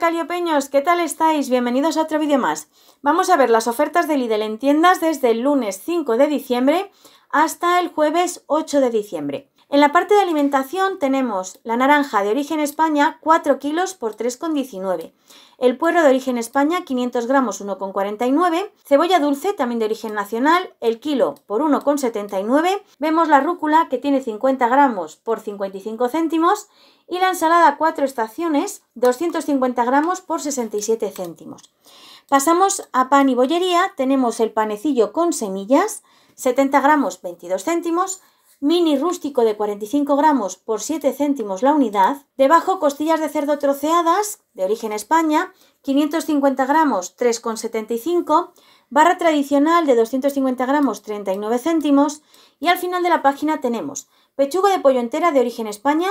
caliopeños, ¿qué tal estáis? Bienvenidos a otro vídeo más. Vamos a ver las ofertas de Lidl en tiendas desde el lunes 5 de diciembre hasta el jueves 8 de diciembre. En la parte de alimentación tenemos la naranja de origen España 4 kilos por 3,19, el puerro de origen España 500 gramos 1,49, cebolla dulce también de origen nacional el kilo por 1,79, vemos la rúcula que tiene 50 gramos por 55 céntimos y la ensalada 4 estaciones 250 gramos por 67 céntimos. Pasamos a pan y bollería, tenemos el panecillo con semillas 70 gramos 22 céntimos, mini rústico de 45 gramos por 7 céntimos la unidad, debajo costillas de cerdo troceadas, de origen España, 550 gramos 3,75 barra tradicional de 250 gramos 39 céntimos y al final de la página tenemos pechuga de pollo entera de origen España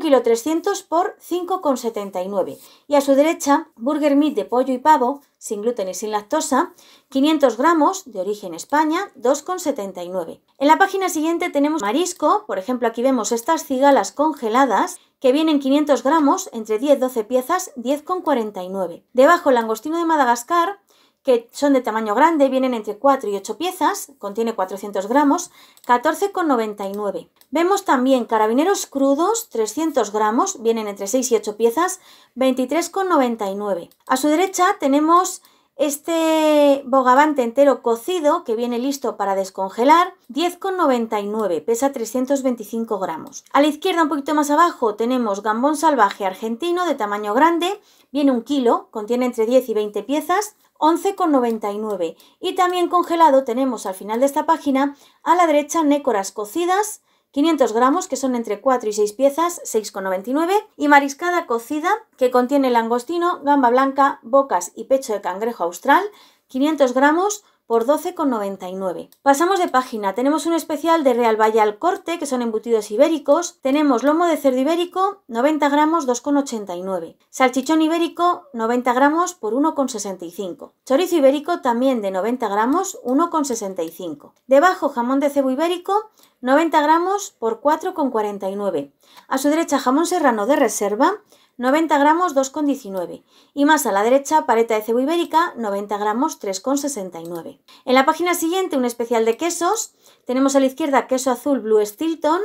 kilo kg por 5,79 y a su derecha burger meat de pollo y pavo sin gluten y sin lactosa 500 gramos de origen España 2,79. En la página siguiente tenemos marisco, por ejemplo aquí vemos estas cigalas congeladas que vienen 500 gramos entre 10-12 piezas 10,49. Debajo langostino de Madagascar que son de tamaño grande, vienen entre 4 y 8 piezas, contiene 400 gramos, 14,99. Vemos también carabineros crudos, 300 gramos, vienen entre 6 y 8 piezas, 23,99. A su derecha tenemos este bogavante entero cocido, que viene listo para descongelar, 10,99, pesa 325 gramos. A la izquierda, un poquito más abajo, tenemos gambón salvaje argentino de tamaño grande, viene un kilo, contiene entre 10 y 20 piezas, 11,99. Y también congelado tenemos al final de esta página, a la derecha, nécoras cocidas, 500 gramos, que son entre 4 y 6 piezas, 6,99, y mariscada cocida, que contiene langostino, gamba blanca, bocas y pecho de cangrejo austral, 500 gramos, por 12,99. Pasamos de página, tenemos un especial de Real Valle corte, que son embutidos ibéricos, tenemos lomo de cerdo ibérico, 90 gramos, 2,89, salchichón ibérico, 90 gramos por 1,65, chorizo ibérico también de 90 gramos, 1,65, debajo jamón de cebo ibérico, 90 gramos por 4,49, a su derecha jamón serrano de reserva, 90 gramos 2,19 y más a la derecha paleta de cebo ibérica 90 gramos 3,69. En la página siguiente un especial de quesos, tenemos a la izquierda queso azul Blue Stilton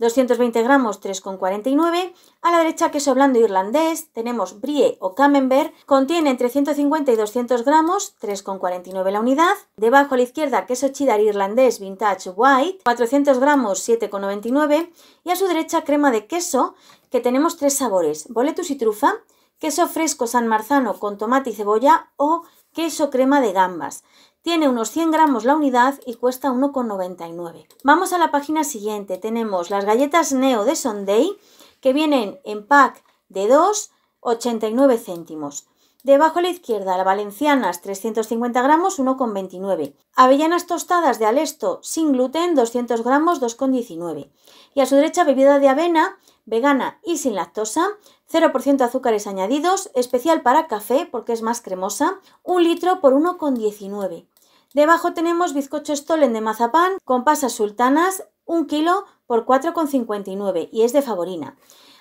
220 gramos 3,49. A la derecha, queso blando irlandés, tenemos brie o camembert, contiene entre 150 y 200 gramos, 3,49 la unidad. Debajo a la izquierda, queso cheddar irlandés vintage white, 400 gramos, 7,99. Y a su derecha, crema de queso, que tenemos tres sabores, boletus y trufa, queso fresco San Marzano con tomate y cebolla o queso crema de gambas. Tiene unos 100 gramos la unidad y cuesta 1,99. Vamos a la página siguiente. Tenemos las galletas Neo de Sunday que vienen en pack de 2,89 céntimos. Debajo a la izquierda, la valencianas 350 gramos, 1,29. Avellanas tostadas de Alesto sin gluten, 200 gramos, 2,19. Y a su derecha, bebida de avena, vegana y sin lactosa, 0% azúcares añadidos, especial para café porque es más cremosa, 1 litro por 1,19. Debajo tenemos bizcocho Stollen de mazapán con pasas sultanas, 1 kilo por 4,59 y es de Favorina.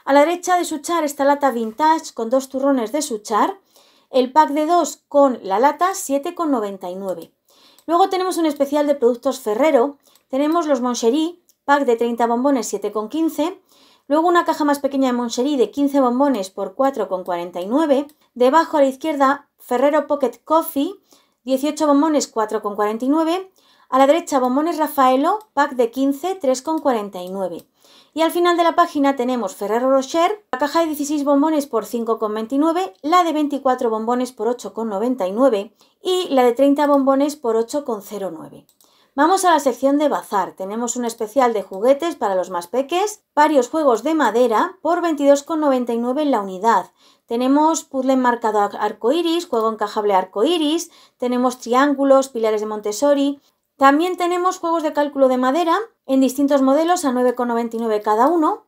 A la derecha de Suchar está lata vintage con dos turrones de Suchar, el pack de dos con la lata 7,99. Luego tenemos un especial de productos Ferrero, tenemos los Moncherie, pack de 30 bombones 7,15, luego una caja más pequeña de Moncherie de 15 bombones por 4,49, debajo a la izquierda Ferrero Pocket Coffee 18 bombones 4,49. A la derecha bombones Rafaelo, pack de 15, 3,49. Y al final de la página tenemos Ferrero Rocher, la caja de 16 bombones por 5,29, la de 24 bombones por 8,99 y la de 30 bombones por 8,09. Vamos a la sección de bazar. Tenemos un especial de juguetes para los más peques, varios juegos de madera por 22,99 en la unidad. Tenemos puzzle marcado arcoiris, juego encajable iris, tenemos triángulos, pilares de Montessori. También tenemos juegos de cálculo de madera en distintos modelos a 9,99 cada uno.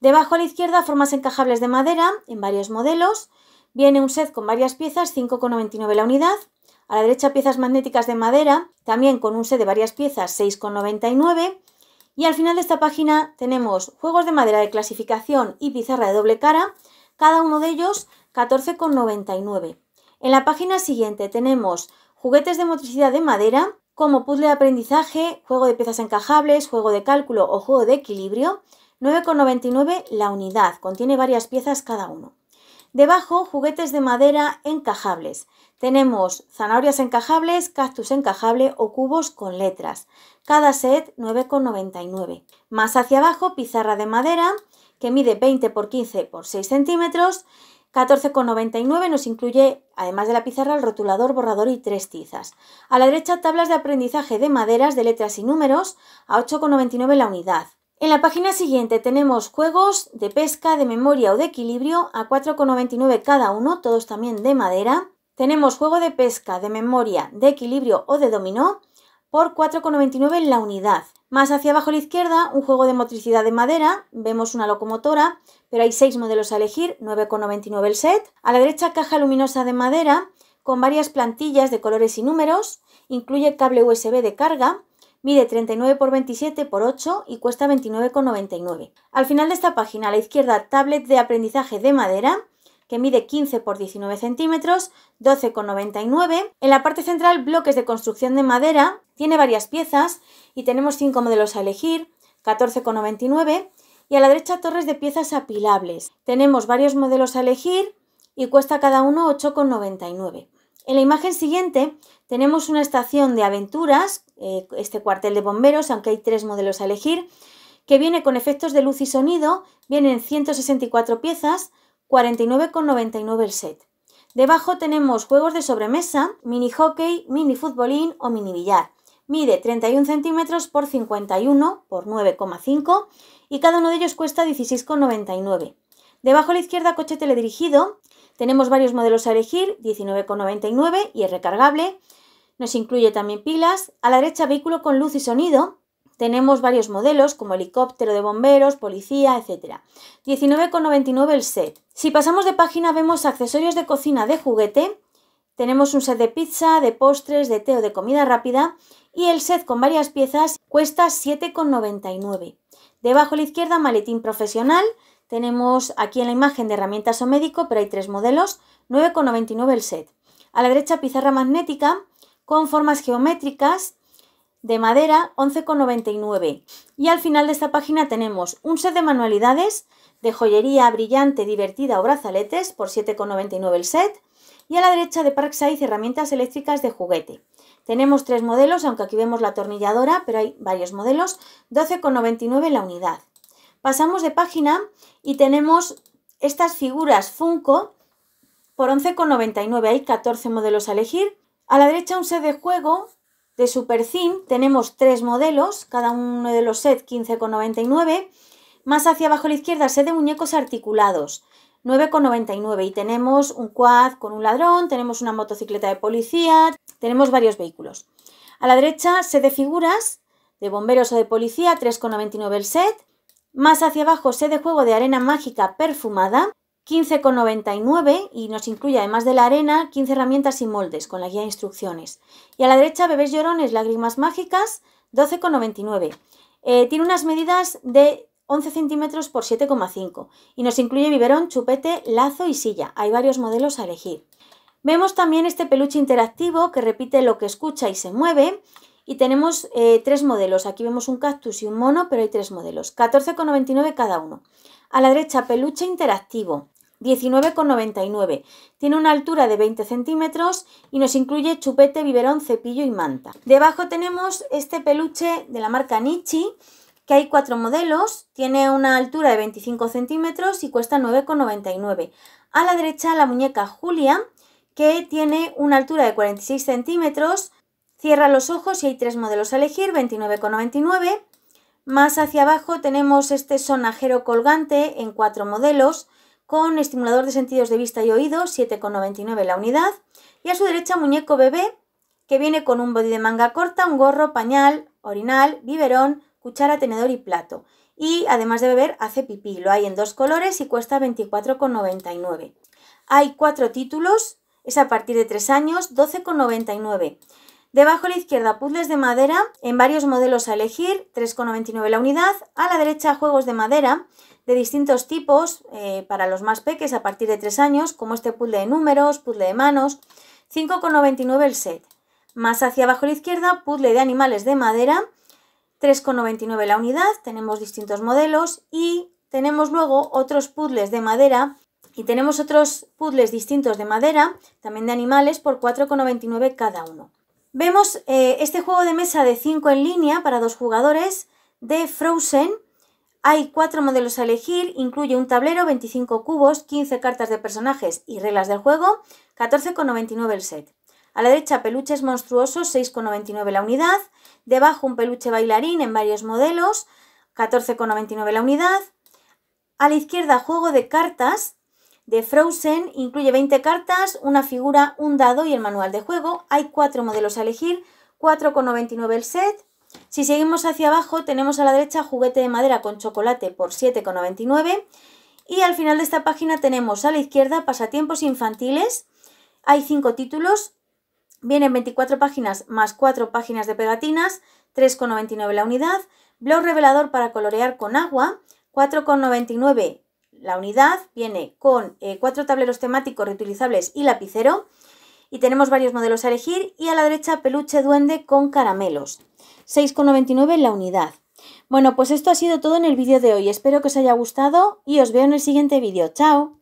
Debajo a la izquierda formas encajables de madera en varios modelos. Viene un set con varias piezas, 5,99 la unidad. A la derecha piezas magnéticas de madera, también con un set de varias piezas, 6,99. Y al final de esta página tenemos juegos de madera de clasificación y pizarra de doble cara, cada uno de ellos 14,99. En la página siguiente tenemos juguetes de motricidad de madera, como puzzle de aprendizaje, juego de piezas encajables, juego de cálculo o juego de equilibrio, 9,99 la unidad, contiene varias piezas cada uno. Debajo, juguetes de madera encajables. Tenemos zanahorias encajables, cactus encajable o cubos con letras. Cada set 9,99. Más hacia abajo, pizarra de madera, que mide 20 por 15 por 6 centímetros. 14,99 nos incluye, además de la pizarra, el rotulador, borrador y tres tizas. A la derecha, tablas de aprendizaje de maderas, de letras y números, a 8,99 la unidad. En la página siguiente tenemos juegos de pesca, de memoria o de equilibrio, a 4,99 cada uno, todos también de madera. Tenemos juego de pesca, de memoria, de equilibrio o de dominó, por 4,99 la unidad. Más hacia abajo a la izquierda, un juego de motricidad de madera, vemos una locomotora, pero hay 6 modelos a elegir, 9,99 el set. A la derecha, caja luminosa de madera, con varias plantillas de colores y números, incluye cable USB de carga, mide 39 x 27 x 8 y cuesta 29,99. Al final de esta página, a la izquierda, tablet de aprendizaje de madera, que mide 15 por 19 centímetros, 12,99. En la parte central, bloques de construcción de madera, tiene varias piezas y tenemos 5 modelos a elegir, 14,99. Y a la derecha, torres de piezas apilables. Tenemos varios modelos a elegir y cuesta cada uno 8,99. En la imagen siguiente tenemos una estación de aventuras, eh, este cuartel de bomberos, aunque hay tres modelos a elegir, que viene con efectos de luz y sonido, vienen 164 piezas, 49,99 el set. Debajo tenemos juegos de sobremesa, mini hockey, mini futbolín o mini billar. Mide 31 centímetros por 51 por 9,5 y cada uno de ellos cuesta 16,99. Debajo a la izquierda coche teledirigido. Tenemos varios modelos a elegir, 19,99 y es recargable. Nos incluye también pilas. A la derecha vehículo con luz y sonido tenemos varios modelos como helicóptero de bomberos, policía, etc. 19,99 el set. Si pasamos de página vemos accesorios de cocina de juguete. Tenemos un set de pizza, de postres, de té o de comida rápida y el set con varias piezas cuesta 7,99. Debajo a la izquierda maletín profesional. Tenemos aquí en la imagen de herramientas o médico, pero hay tres modelos, 9,99 el set. A la derecha pizarra magnética con formas geométricas de madera 11,99. Y al final de esta página tenemos un set de manualidades de joyería brillante, divertida o brazaletes por 7,99 el set. Y a la derecha de Parkside herramientas eléctricas de juguete. Tenemos tres modelos, aunque aquí vemos la atornilladora, pero hay varios modelos, 12,99 la unidad. Pasamos de página y tenemos estas figuras Funko por 11,99, hay 14 modelos a elegir. A la derecha un set de juego de Super Zim tenemos tres modelos, cada uno de los sets 15,99. Más hacia abajo a la izquierda, set de muñecos articulados, 9,99. Y tenemos un quad con un ladrón, tenemos una motocicleta de policía, tenemos varios vehículos. A la derecha, set de figuras, de bomberos o de policía, 3,99 el set. Más hacia abajo, set de juego de arena mágica perfumada, 15,99 y nos incluye además de la arena 15 herramientas y moldes con la guía de instrucciones. Y a la derecha bebés llorones, lágrimas mágicas, 12,99. Eh, tiene unas medidas de 11 centímetros por 7,5 y nos incluye biberón, chupete, lazo y silla. Hay varios modelos a elegir. Vemos también este peluche interactivo que repite lo que escucha y se mueve. Y tenemos eh, tres modelos. Aquí vemos un cactus y un mono, pero hay tres modelos. 14,99 cada uno. A la derecha, peluche interactivo. 19,99. Tiene una altura de 20 centímetros y nos incluye chupete, biberón, cepillo y manta. Debajo tenemos este peluche de la marca Nichi, que hay cuatro modelos, tiene una altura de 25 centímetros y cuesta 9,99. A la derecha la muñeca Julia, que tiene una altura de 46 centímetros, cierra los ojos y hay tres modelos a elegir, 29,99. Más hacia abajo tenemos este sonajero colgante en cuatro modelos, con estimulador de sentidos de vista y oído, 7,99 la unidad. Y a su derecha, muñeco bebé, que viene con un body de manga corta, un gorro, pañal, orinal, biberón, cuchara, tenedor y plato. Y además de beber, hace pipí. Lo hay en dos colores y cuesta 24,99. Hay cuatro títulos, es a partir de tres años, 12,99. Debajo a la izquierda, puzzles de madera en varios modelos a elegir, 3,99 la unidad. A la derecha, juegos de madera de distintos tipos eh, para los más peques a partir de 3 años, como este puzzle de números, puzzle de manos, 5,99 el set. Más hacia abajo a la izquierda, puzzle de animales de madera, 3,99 la unidad, tenemos distintos modelos y tenemos luego otros puzzles de madera y tenemos otros puzzles distintos de madera, también de animales, por 4,99 cada uno. Vemos eh, este juego de mesa de 5 en línea para dos jugadores de Frozen, hay cuatro modelos a elegir, incluye un tablero, 25 cubos, 15 cartas de personajes y reglas del juego, 14,99 el set. A la derecha peluches monstruosos, 6,99 la unidad. Debajo un peluche bailarín en varios modelos, 14,99 la unidad. A la izquierda juego de cartas de Frozen, incluye 20 cartas, una figura, un dado y el manual de juego. Hay cuatro modelos a elegir, 4,99 el set. Si seguimos hacia abajo tenemos a la derecha juguete de madera con chocolate por 7,99 y al final de esta página tenemos a la izquierda pasatiempos infantiles. Hay 5 títulos, vienen 24 páginas más 4 páginas de pegatinas, 3,99 la unidad, blog revelador para colorear con agua, 4,99 la unidad, viene con eh, cuatro 4 tableros temáticos reutilizables y lapicero y tenemos varios modelos a elegir y a la derecha peluche duende con caramelos. 6,99 la unidad. Bueno, pues esto ha sido todo en el vídeo de hoy. Espero que os haya gustado y os veo en el siguiente vídeo. ¡Chao!